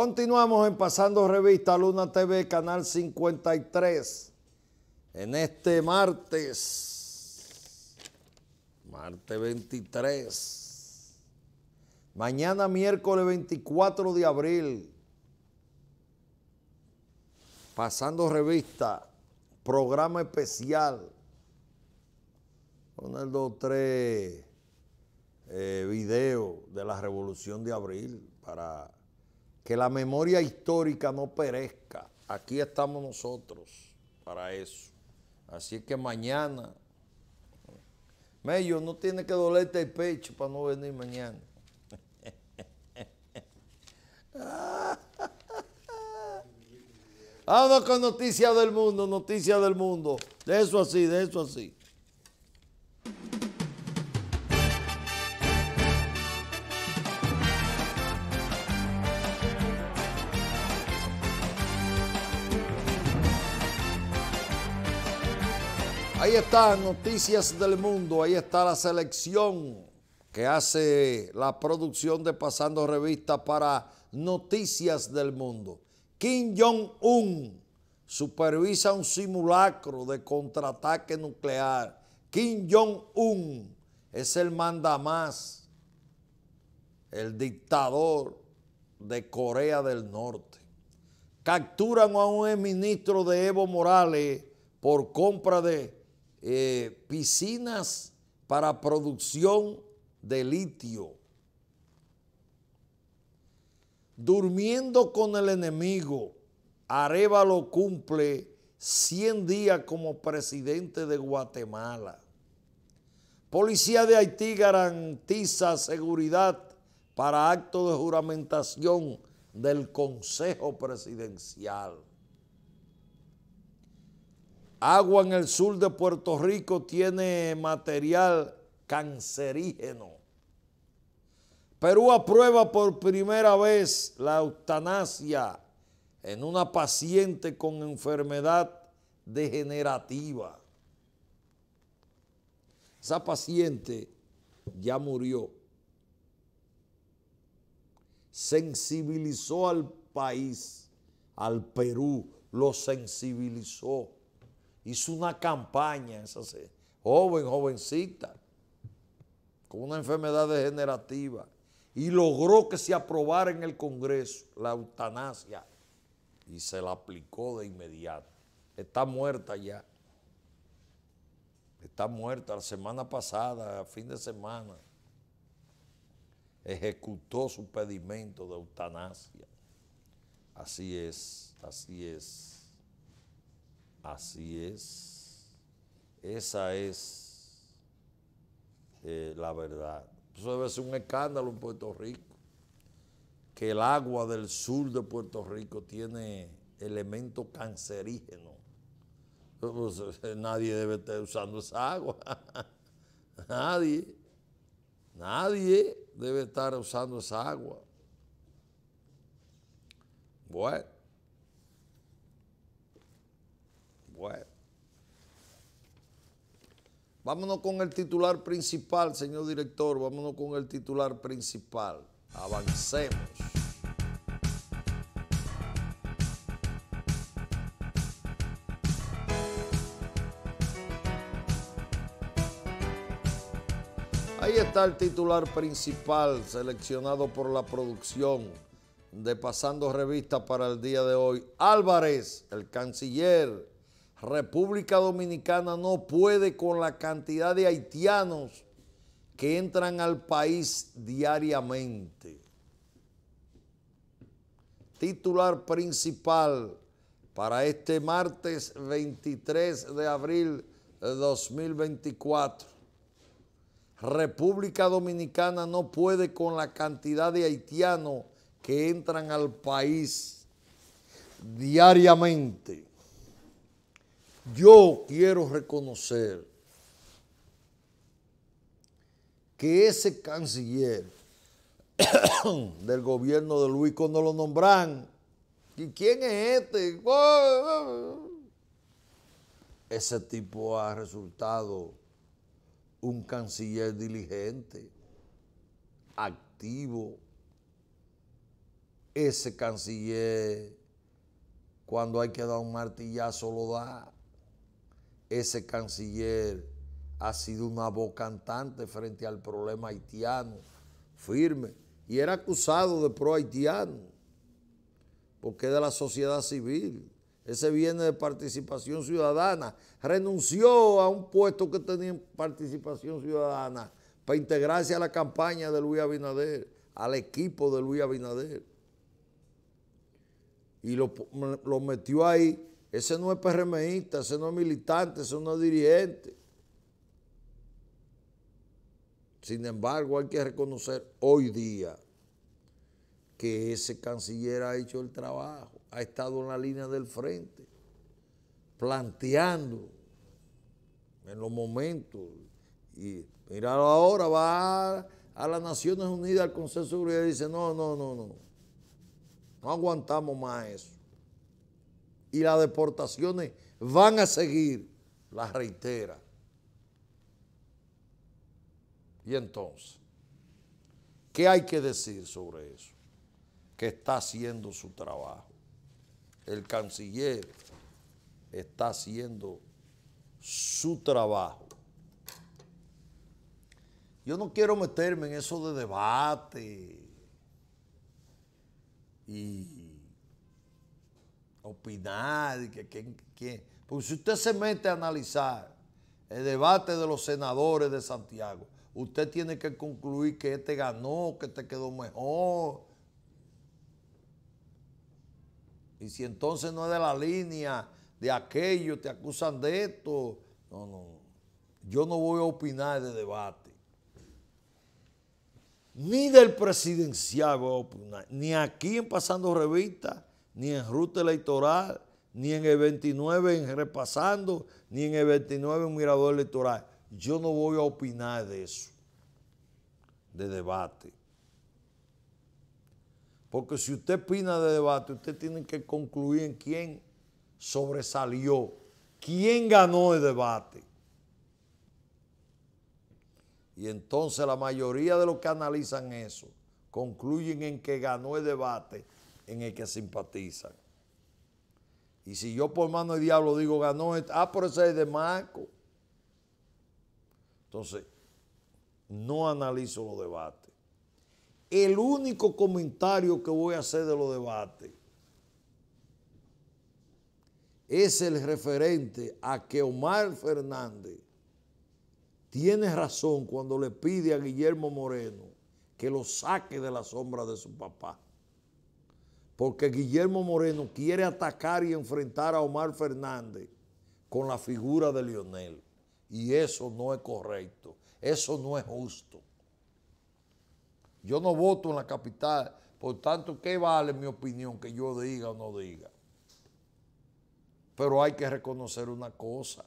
Continuamos en Pasando Revista Luna TV, Canal 53. En este martes, martes 23, mañana miércoles 24 de abril, Pasando Revista, programa especial. Con el 2-3 eh, video de la Revolución de Abril para que la memoria histórica no perezca. Aquí estamos nosotros para eso. Así que mañana, Mello, no tiene que dolerte el pecho para no venir mañana. Vamos con noticias del mundo, noticias del mundo. De eso así, de eso así. Ahí están noticias del mundo, ahí está la selección que hace la producción de Pasando Revista para Noticias del Mundo. Kim Jong-un supervisa un simulacro de contraataque nuclear. Kim Jong-un es el mandamás, el dictador de Corea del Norte. Capturan a un ministro de Evo Morales por compra de eh, piscinas para producción de litio, durmiendo con el enemigo. Arevalo cumple 100 días como presidente de Guatemala. Policía de Haití garantiza seguridad para acto de juramentación del Consejo Presidencial. Agua en el sur de Puerto Rico tiene material cancerígeno. Perú aprueba por primera vez la eutanasia en una paciente con enfermedad degenerativa. Esa paciente ya murió. Sensibilizó al país, al Perú, lo sensibilizó hizo una campaña, esa joven, jovencita, con una enfermedad degenerativa, y logró que se aprobara en el Congreso la eutanasia, y se la aplicó de inmediato. Está muerta ya. Está muerta la semana pasada, a fin de semana. Ejecutó su pedimento de eutanasia. Así es, así es. Así es. Esa es eh, la verdad. Eso debe ser un escándalo en Puerto Rico, que el agua del sur de Puerto Rico tiene elementos cancerígenos. Pues, eh, nadie debe estar usando esa agua. nadie. Nadie debe estar usando esa agua. Bueno. Bueno. Vámonos con el titular principal, señor director. Vámonos con el titular principal. Avancemos. Ahí está el titular principal seleccionado por la producción de Pasando Revista para el día de hoy. Álvarez, el canciller República Dominicana no puede con la cantidad de haitianos que entran al país diariamente. Titular principal para este martes 23 de abril de 2024. República Dominicana no puede con la cantidad de haitianos que entran al país diariamente. Yo quiero reconocer que ese canciller del gobierno de Luis cuando lo nombran, quién es este? Ese tipo ha resultado un canciller diligente, activo. Ese canciller, cuando hay que dar un martillazo, lo da ese canciller ha sido una voz cantante frente al problema haitiano, firme, y era acusado de pro-haitiano, porque es de la sociedad civil. Ese viene de participación ciudadana. Renunció a un puesto que tenía participación ciudadana para integrarse a la campaña de Luis Abinader, al equipo de Luis Abinader. Y lo metió ahí ese no es PRMista, ese no es militante, ese no es dirigente. Sin embargo, hay que reconocer hoy día que ese canciller ha hecho el trabajo, ha estado en la línea del frente, planteando en los momentos. Y mira, ahora va a, las Naciones Unidas, al Consejo de Seguridad, y dice, no, no, no, no, no aguantamos más eso y las deportaciones van a seguir, las reitera. Y entonces, ¿qué hay que decir sobre eso? Que está haciendo su trabajo. El canciller está haciendo su trabajo. Yo no quiero meterme en eso de debate y opinar, que, porque si usted se mete a analizar el debate de los senadores de Santiago, usted tiene que concluir que este ganó, que este quedó mejor. Y si entonces no es de la línea de aquello, te acusan de esto. No, no, yo no voy a opinar de debate. Ni del presidencial voy a opinar, ni aquí en Pasando Revista ni en ruta electoral, ni en el 29 en repasando, ni en el 29 en mirador electoral. Yo no voy a opinar de eso, de debate. Porque si usted opina de debate, usted tiene que concluir en quién sobresalió, quién ganó el debate. Y entonces la mayoría de los que analizan eso concluyen en que ganó el debate en el que simpatizan. Y si yo por mano de diablo digo ganó, este, ah, por ese es de Marco. Entonces, no analizo los debates. El único comentario que voy a hacer de los debates es el referente a que Omar Fernández tiene razón cuando le pide a Guillermo Moreno que lo saque de la sombra de su papá porque Guillermo Moreno quiere atacar y enfrentar a Omar Fernández con la figura de Lionel. Y eso no es correcto, eso no es justo. Yo no voto en la capital, por tanto, ¿qué vale mi opinión que yo diga o no diga? Pero hay que reconocer una cosa.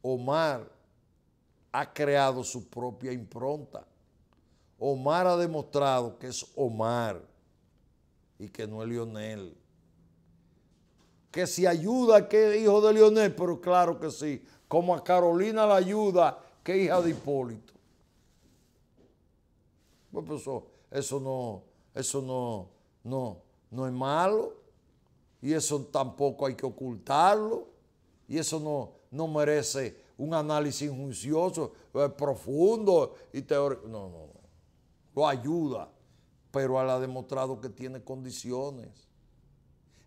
Omar ha creado su propia impronta. Omar ha demostrado que es Omar y que no es Lionel. Que si ayuda, que es hijo de Lionel, pero claro que sí. Como a Carolina la ayuda, que hija de Hipólito. Pues, pues, eso, eso, no, eso no, no, es malo. Y eso tampoco hay que ocultarlo. Y eso no, no merece un análisis juicioso, eh, profundo y teórico. no, no. Lo ayuda pero él ha demostrado que tiene condiciones.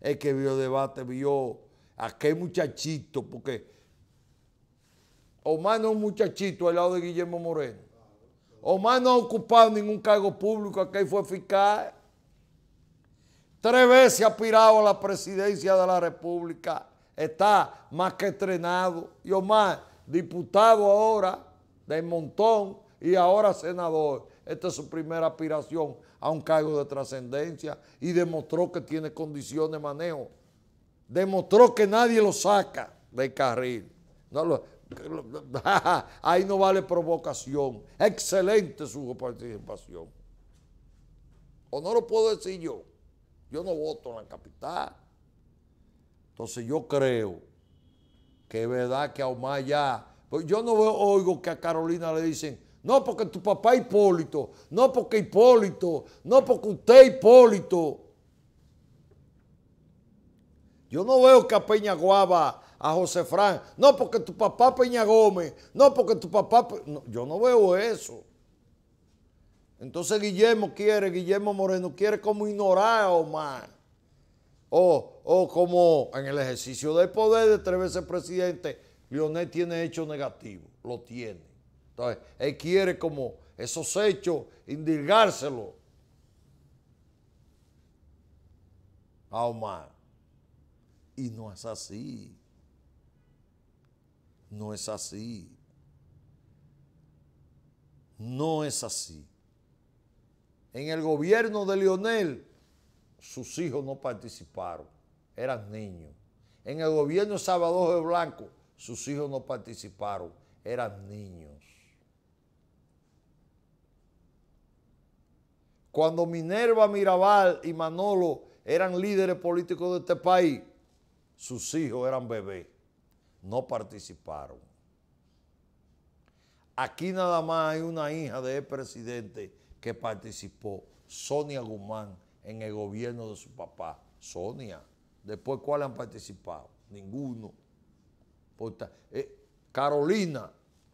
El que vio debate vio a qué muchachito, porque Omar no es un muchachito al lado de Guillermo Moreno. Omar no ha ocupado ningún cargo público, aquel fue fiscal. Tres veces ha aspirado a la presidencia de la República. Está más que estrenado. Y Omar, diputado ahora del montón y ahora senador. Esta es su primera aspiración a un cargo de trascendencia y demostró que tiene condiciones de manejo. Demostró que nadie lo saca del carril. No ahí no vale provocación. Excelente su participación. O no lo puedo decir yo. Yo no voto en la capital. Entonces yo creo que es verdad que a Omar ya... Pues yo no oigo que a Carolina le dicen, no porque tu papá Hipólito, no porque Hipólito, no porque usted Hipólito. Yo no veo que a Peña Guava, a José Fran, no porque tu papá Peña Gómez, no porque tu papá... yo no veo eso. Entonces Guillermo quiere, Guillermo Moreno quiere como ignorar a Omar. O, o como en el ejercicio del poder de tres veces presidente, Lionel tiene hecho negativo, lo tiene él quiere como esos hechos, indigárselo a ah, Omar. Y no es así. No es así. No es así. En el gobierno de Lionel, sus hijos no participaron, eran niños. En el gobierno de Salvador de Blanco, sus hijos no participaron, eran niños. cuando Minerva Mirabal y Manolo eran líderes políticos de este país, sus hijos eran bebés, no participaron. Aquí nada más hay una hija de presidente que participó, Sonia Guzmán, en el gobierno de su papá. Sonia. Después, ¿cuáles han participado? Ninguno. Pues eh, Carolina,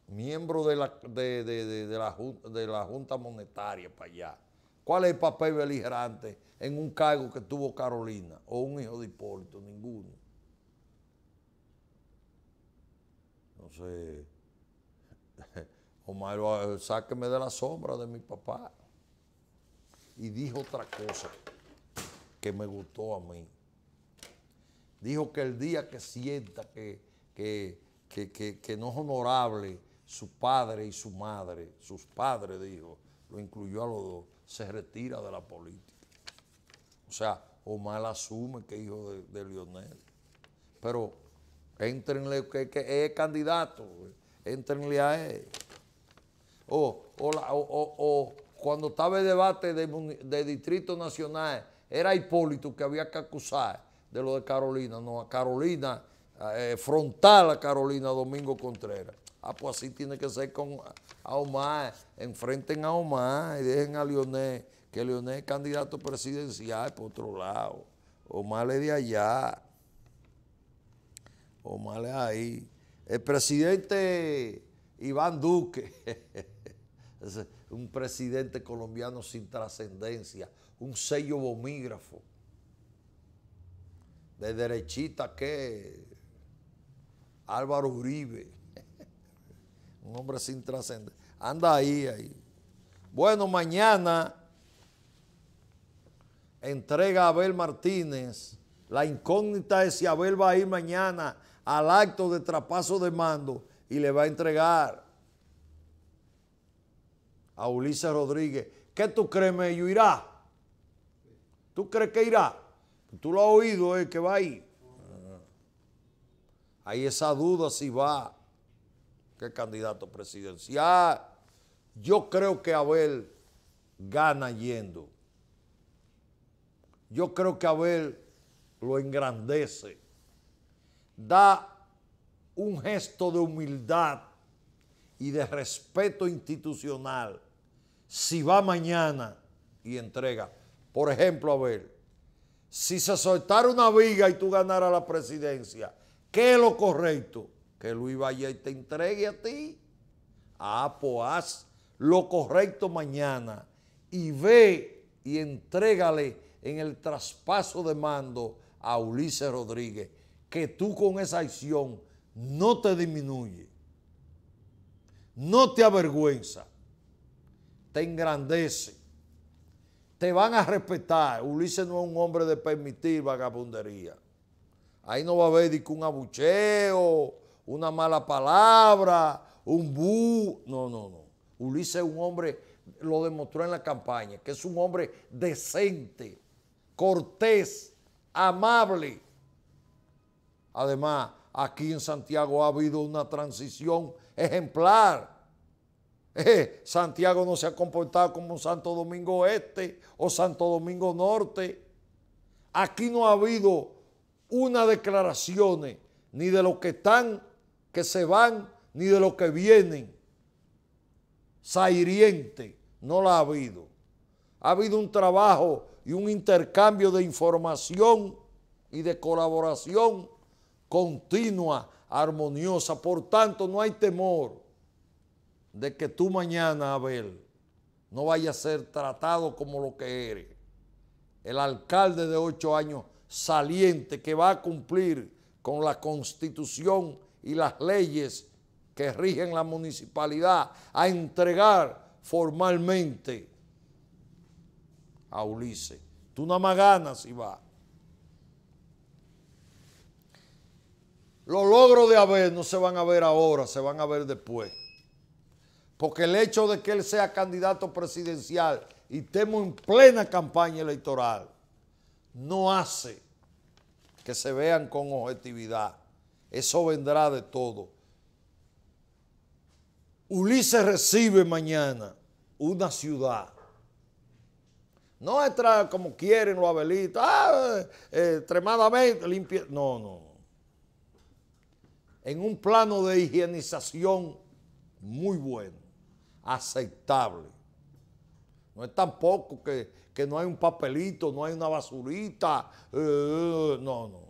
miembro de, la, de la Junta Monetaria para allá ¿Cuál es el papel beligerante en un cargo que tuvo Carolina o un hijo de Hipólito? Ninguno. Entonces, Omar, sáqueme de la sombra de mi papá. Y dijo otra cosa que me gustó a mí. Dijo que el día que sienta que, que no es honorable su padre y su madre, sus padres, dijo, lo incluyó a los dos se retira de la política. O sea, o Omar asume que es hijo de, Lionel. Pero entrenle, que, es candidato, entrenle a él. O, o, cuando estaba el debate de, Distrito Nacional, era Hipólito que había que acusar de lo de Carolina, no a Carolina, eh, frontal a Carolina Domingo Contreras. Ah, pues así tiene que ser con Omar, Enfrenten a Omar y dejen a Leonel, que Leonel es candidato presidencial por otro lado. Omar es de allá. Omar es ahí. El presidente Iván Duque, un presidente colombiano sin trascendencia, un sello vomígrafo De derechita que Álvaro Uribe un hombre sin trascender. Anda ahí, ahí. Bueno, mañana entrega a Abel Martínez. La incógnita es si Abel va a ir mañana al acto de trapaso de mando y le va a entregar a Ulises Rodríguez. ¿Qué tú crees, Mello? ¿Irá? ¿Tú crees que irá? Tú lo has oído, eh, que va a ahí. Hay esa duda si va que candidato presidencial. Yo creo que Abel gana yendo. Yo creo que Abel lo engrandece. Da un gesto de humildad y de respeto institucional si va mañana y entrega. Por ejemplo, Abel, si se soltara una viga y tú ganaras la presidencia, ¿qué es lo correcto? que Luis Valle te entregue a ti. Ah, pues haz lo correcto mañana y ve y entrégale en el traspaso de mando a Ulises Rodríguez, que tú con esa acción no te disminuye, no te avergüenza, te engrandece, te van a respetar. Ulises no es un hombre de permitir vagabundería. Ahí no va a haber un abucheo, una mala palabra, un bu. No, no, no. Ulises es un hombre, lo demostró en la campaña, que es un hombre decente, cortés, amable. Además, aquí en Santiago ha habido una transición ejemplar. Eh, Santiago no se ha comportado como Santo Domingo Este o Santo Domingo Norte. Aquí no ha habido una declaración ni de los que están que se van ni de lo que vienen. Sairiente no la ha habido. Ha habido un trabajo y un intercambio de información y de colaboración continua, armoniosa. Por tanto, no hay temor de que tú mañana, Abel, no vaya a ser tratado como lo que eres. El alcalde de ocho años saliente que va a cumplir con la constitución y las leyes que rigen la municipalidad a entregar formalmente a Ulises. Tú nada más ganas y va. Los logros de haber no se van a ver ahora, se van a ver después. Porque el hecho de que él sea candidato presidencial y estemos en plena campaña electoral no hace que se vean con objetividad. Eso vendrá de todo. Ulises recibe mañana una ciudad. No entra como quieren los abelitos, ah, eh, eh, extremadamente limpia. No, no, En un plano de higienización muy bueno, aceptable. No es tampoco que, que no hay un papelito, no hay una basurita. Eh, eh, no, no.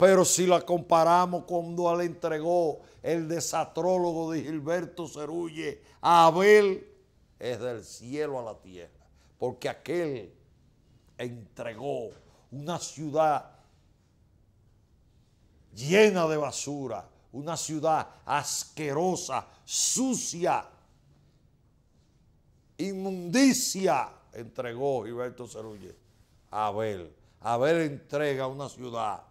Pero si la comparamos cuando le entregó el desatrólogo de Gilberto Cerulle a Abel, es del cielo a la tierra. Porque aquel entregó una ciudad llena de basura, una ciudad asquerosa, sucia, inmundicia, entregó Gilberto Cerulle a Abel. Abel entrega una ciudad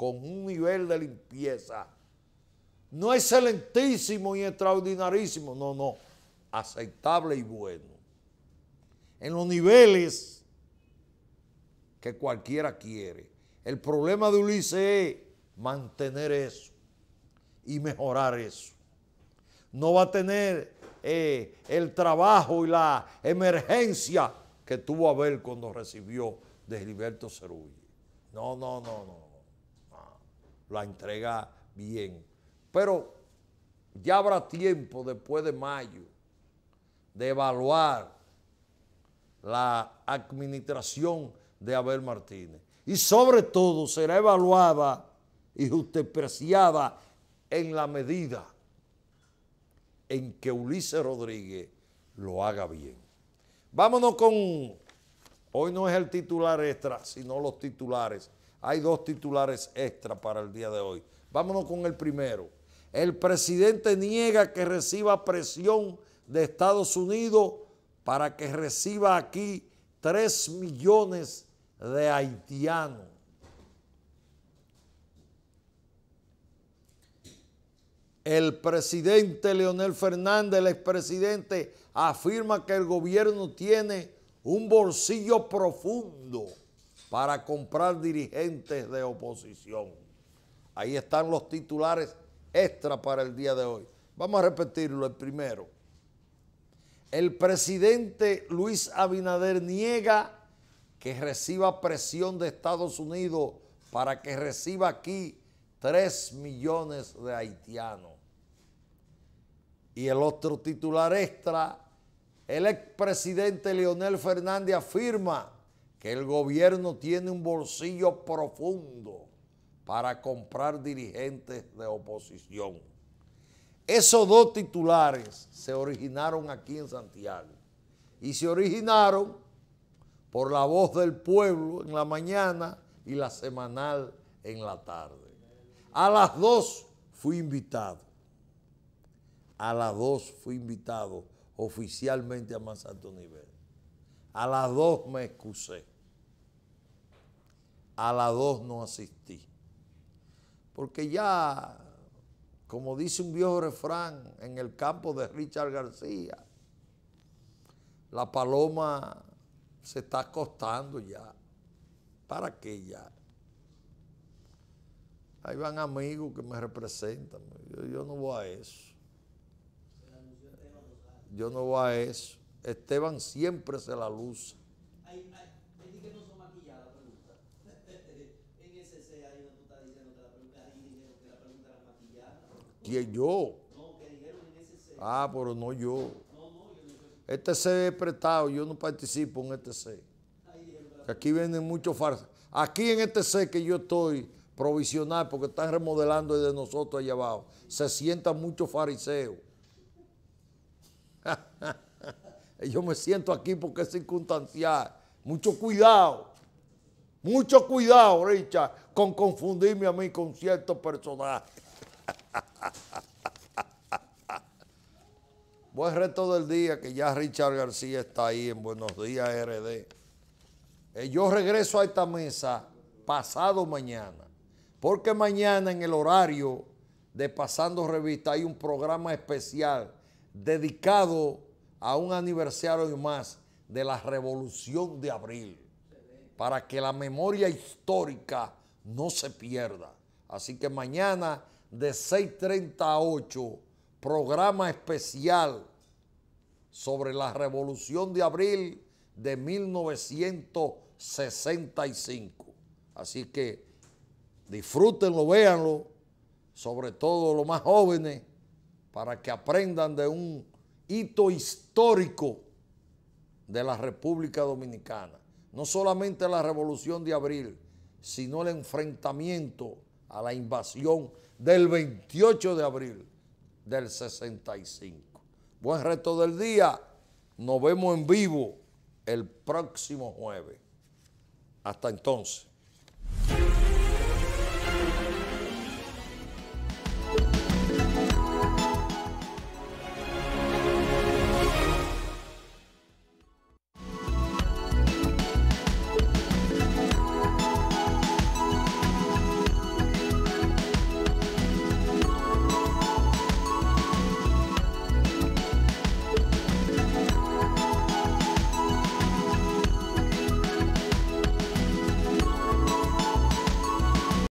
con un nivel de limpieza. No excelentísimo y extraordinarísimo, no, no, aceptable y bueno. En los niveles que cualquiera quiere. El problema de Ulises es mantener eso y mejorar eso. No va a tener eh, el trabajo y la emergencia que tuvo Abel cuando recibió de Gilberto Cerulli. No, no, no, no la entrega bien. Pero ya habrá tiempo después de mayo de evaluar la administración de Abel Martínez. Y sobre todo será evaluada y justipreciada en la medida en que Ulises Rodríguez lo haga bien. Vámonos con, hoy no es el titular extra, sino los titulares hay dos titulares extra para el día de hoy. Vámonos con el primero. El presidente niega que reciba presión de Estados Unidos para que reciba aquí 3 millones de haitianos. El presidente Leonel Fernández, el expresidente, afirma que el gobierno tiene un bolsillo profundo para comprar dirigentes de oposición. Ahí están los titulares extra para el día de hoy. Vamos a repetirlo. El primero, el presidente Luis Abinader niega que reciba presión de Estados Unidos para que reciba aquí 3 millones de haitianos. Y el otro titular extra, el expresidente Leonel Fernández afirma que el gobierno tiene un bolsillo profundo para comprar dirigentes de oposición. Esos dos titulares se originaron aquí en Santiago y se originaron por la voz del pueblo en la mañana y la semanal en la tarde. A las dos fui invitado. A las dos fui invitado oficialmente a más alto nivel. A las dos me excusé a las dos no asistí. Porque ya, como dice un viejo refrán en el campo de Richard García, la paloma se está acostando ya. ¿Para qué ya? Ahí van amigos que me representan. Yo, yo, no voy a eso. Yo no voy a eso. Esteban siempre se la luce. ¿Quién yo? Ah, pero no yo. Este C es prestado, yo no participo en este C. Aquí vienen muchos fariseos Aquí en este C que yo estoy provisional, porque están remodelando de nosotros allá abajo, se sientan muchos fariseos yo me siento aquí porque es circunstancial. Mucho cuidado, mucho cuidado, Richard, con confundirme a mí con ciertos personajes. Buen resto del día que ya Richard García está ahí en Buenos Días RD. Eh, yo regreso a esta mesa pasado mañana, porque mañana en el horario de Pasando Revista hay un programa especial dedicado a un aniversario y más de la Revolución de Abril, para que la memoria histórica no se pierda. Así que mañana de 638, programa especial sobre la revolución de abril de 1965. Así que disfrútenlo, véanlo, sobre todo los más jóvenes, para que aprendan de un hito histórico de la República Dominicana. No solamente la revolución de abril, sino el enfrentamiento a la invasión del 28 de abril del 65. Buen resto del día. Nos vemos en vivo el próximo jueves. Hasta entonces.